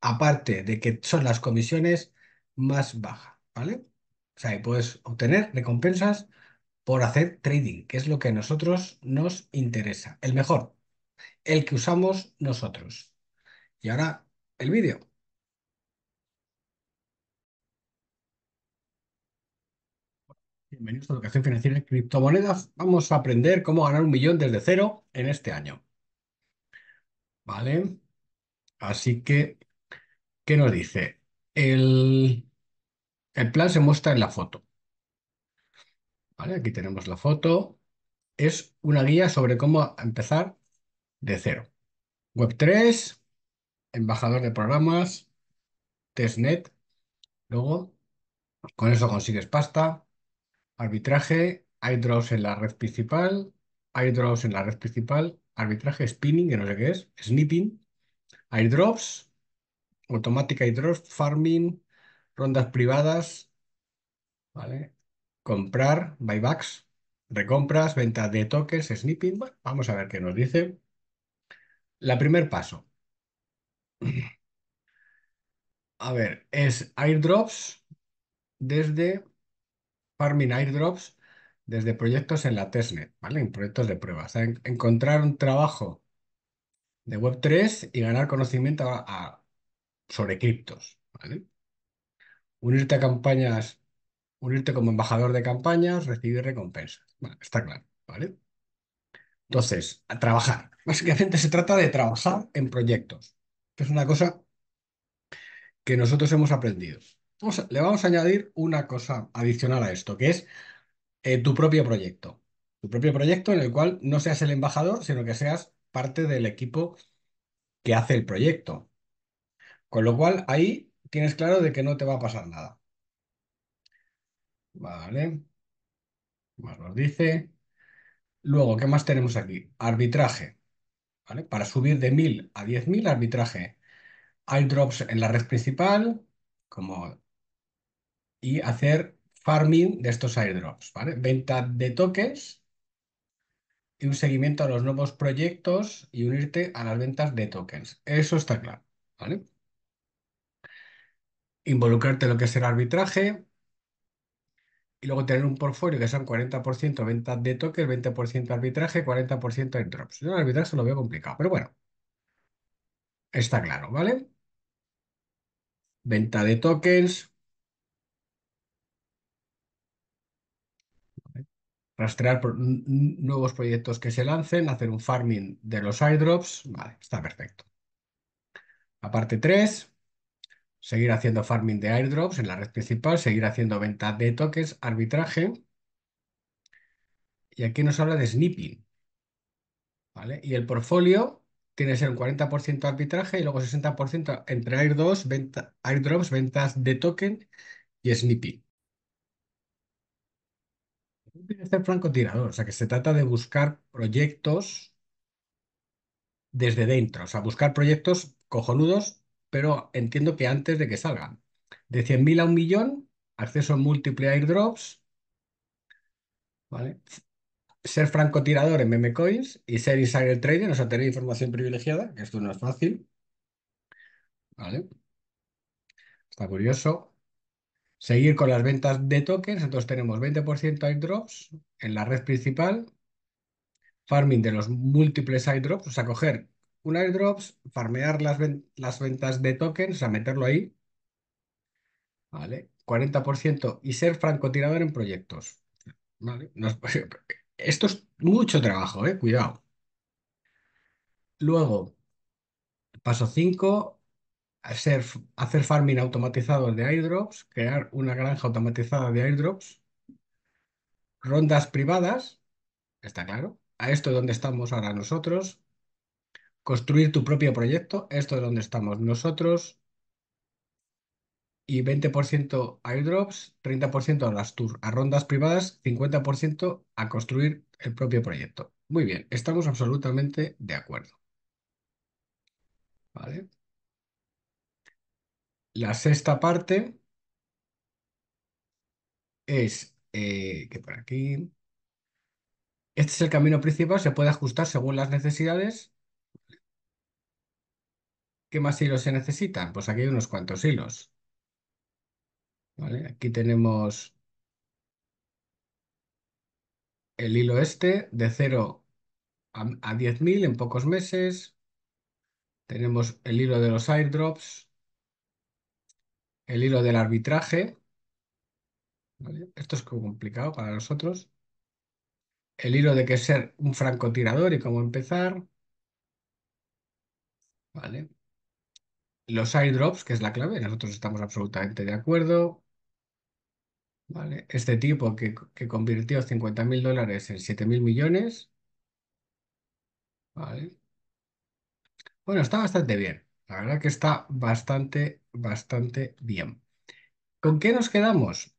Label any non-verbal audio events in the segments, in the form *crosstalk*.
aparte de que son las comisiones más bajas, ¿vale? O sea, puedes obtener recompensas por hacer trading, que es lo que a nosotros nos interesa, el mejor, el que usamos nosotros. Y ahora el vídeo. Bienvenidos a Educación Financiera en Criptomonedas. Vamos a aprender cómo ganar un millón desde cero en este año. ¿Vale? Así que ¿Qué nos dice? El, plan se muestra en la foto. ¿Vale? Aquí tenemos la foto. Es una guía sobre cómo empezar de cero. Web3, embajador de programas, testnet. Luego, con eso consigues pasta, arbitraje, airdrops en la red principal, airdrops en la red principal, arbitraje, spinning, que no sé qué es, snipping, airdrops, automática y farming, rondas privadas, ¿vale? Comprar, buybacks, recompras, venta de toques, snipping. vamos a ver qué nos dice. La primer paso. A ver, es airdrops desde farming airdrops desde proyectos en la testnet, ¿vale? En proyectos de pruebas. encontrar un trabajo de Web3 y ganar conocimiento a, sobre criptos. ¿vale? Unirte a campañas, unirte como embajador de campañas, recibir recompensas. está claro, ¿vale? Entonces, a trabajar. *laughs* Básicamente se trata de trabajar en proyectos, que es una cosa que nosotros hemos aprendido. le vamos a añadir una cosa adicional a esto, que es eh, tu propio proyecto. Tu propio proyecto en el cual no seas el embajador, sino que seas parte del equipo que hace el proyecto. Con lo cual, ahí tienes claro de que no te va a pasar nada. Vale. Más nos dice. Luego, ¿qué más tenemos aquí? Arbitraje. ¿Vale? Para subir de 1000 a 10.000, arbitraje. Airdrops en la red principal, como y hacer farming de estos airdrops, ¿vale? Venta de tokens. y un seguimiento a los nuevos proyectos y unirte a las ventas de tokens. Eso está claro, ¿vale? involucrarte en lo que es el arbitraje y luego tener un portfolio que sean 40% venta de tokens, 20% arbitraje, 40% en drops. Yo el arbitraje lo veo complicado, pero bueno, está claro, ¿vale? Venta de tokens. Rastrear nuevos proyectos que se lancen, hacer un farming de los airdrops. Vale, está perfecto. aparte parte 3, seguir haciendo farming de airdrops en la red principal, seguir haciendo ventas de tokens, arbitraje. Y aquí nos habla de snipping. ¿vale? Y el portfolio tiene que ser un 40% arbitraje y luego 60% entre airdrops, venta, airdrops, ventas de token y snipping. franco francotirador, o sea que se trata de buscar proyectos desde dentro, o sea, buscar proyectos cojonudos pero entiendo que antes de que salgan. De 100.000 a un millón, acceso múltiple a airdrops, ¿vale? ser francotirador en memecoins y ser insider trader, o sea, tener información privilegiada, que esto no es fácil. ¿Vale? Está curioso. Seguir con las ventas de tokens, entonces tenemos 20% airdrops en la red principal, farming de los múltiples airdrops, o sea, coger un airdrops, farmear las, ventas de tokens, o sea, meterlo ahí, ¿vale? 40% y ser francotirador en proyectos. ¿Vale? esto es mucho trabajo, ¿eh? Cuidado. Luego, paso 5, hacer, hacer farming automatizado de airdrops, crear una granja automatizada de airdrops, rondas privadas, está claro. A esto es donde estamos ahora nosotros, Construir tu propio proyecto, esto es donde estamos nosotros. Y 20% a airdrops, 30% a las tours, a rondas privadas, 50% a construir el propio proyecto. Muy bien, estamos absolutamente de acuerdo. ¿Vale? La sexta parte es eh, que por aquí. Este es el camino principal, se puede ajustar según las necesidades ¿Qué más hilos se necesitan? Pues aquí hay unos cuantos hilos. Aquí tenemos el hilo este de 0 a, 10.000 en pocos meses. Tenemos el hilo de los airdrops, el hilo del arbitraje. Esto es complicado para nosotros. El hilo de qué ser un francotirador y cómo empezar. ¿Vale? Los airdrops, que es la clave, nosotros estamos absolutamente de acuerdo. Vale. Este tipo que, convirtió 50.000 dólares en 7.000 millones. Vale. Bueno, está bastante bien. La verdad que está bastante, bastante bien. ¿Con qué nos quedamos?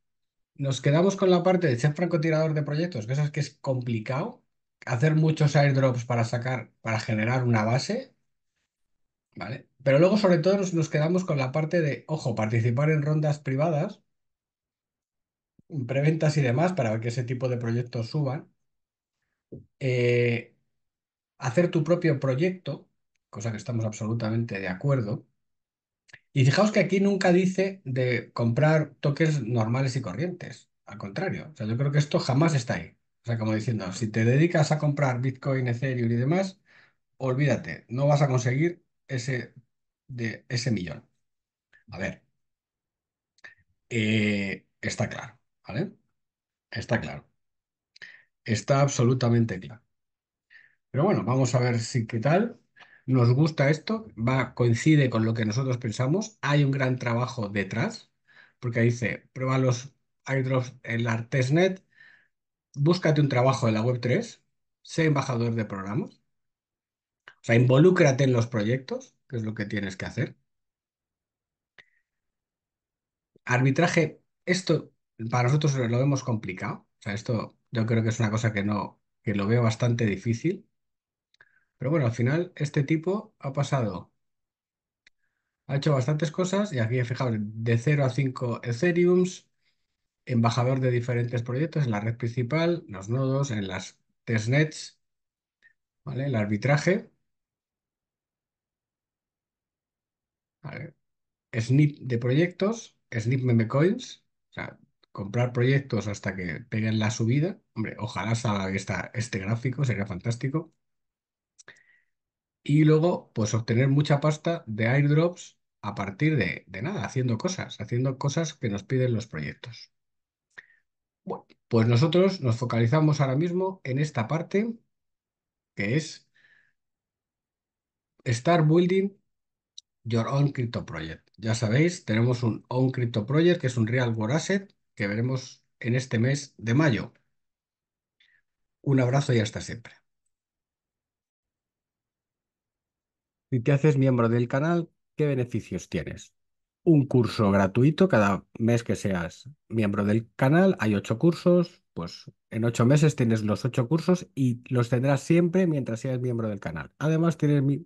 Nos quedamos con la parte de ser francotirador de proyectos, que es que es complicado. Hacer muchos airdrops para sacar, para generar una base. ¿Vale? Pero luego, sobre todo, nos, quedamos con la parte de, ojo, participar en rondas privadas, preventas y demás, para que ese tipo de proyectos suban. Eh, hacer tu propio proyecto, cosa que estamos absolutamente de acuerdo. Y fijaos que aquí nunca dice de comprar toques normales y corrientes. Al contrario, sea, yo creo que esto jamás está ahí. O sea, como diciendo, si te dedicas a comprar Bitcoin, Ethereum y demás, olvídate, no vas a conseguir ese de ese millón. A ver, eh, está claro, ¿vale? Está claro. Está absolutamente claro. Pero bueno, vamos a ver si qué tal. Nos gusta esto, va, coincide con lo que nosotros pensamos. Hay un gran trabajo detrás, porque dice, prueba los airdrops en la búscate un trabajo en la web 3, sé embajador de programas, o sea, involúcrate en los proyectos, que es lo que tienes que hacer. Arbitraje, esto para nosotros lo vemos complicado. O sea, esto yo creo que es una cosa que no, lo veo bastante difícil. Pero bueno, al final este tipo ha pasado, ha hecho bastantes cosas y aquí he fijado de 0 a 5 Ethereums, embajador de diferentes proyectos en la red principal, los nodos, en las testnets, ¿vale? El arbitraje. SNIP de proyectos, SNIP meme coins, o sea, comprar proyectos hasta que peguen la subida. Hombre, ojalá salga esta, este gráfico, sería fantástico. Y luego, pues obtener mucha pasta de airdrops a partir de, de nada, haciendo cosas, haciendo cosas que nos piden los proyectos. Bueno, pues nosotros nos focalizamos ahora mismo en esta parte, que es estar building Your Own Crypto Project. Ya sabéis, tenemos un Own Crypto Project, que es un Real World Asset, que veremos en este mes de mayo. Un abrazo y hasta siempre. Si te haces miembro del canal, ¿qué beneficios tienes? Un curso gratuito cada mes que seas miembro del canal. Hay ocho cursos, pues en ocho meses tienes los ocho cursos y los tendrás siempre mientras seas miembro del canal. Además, tienes mi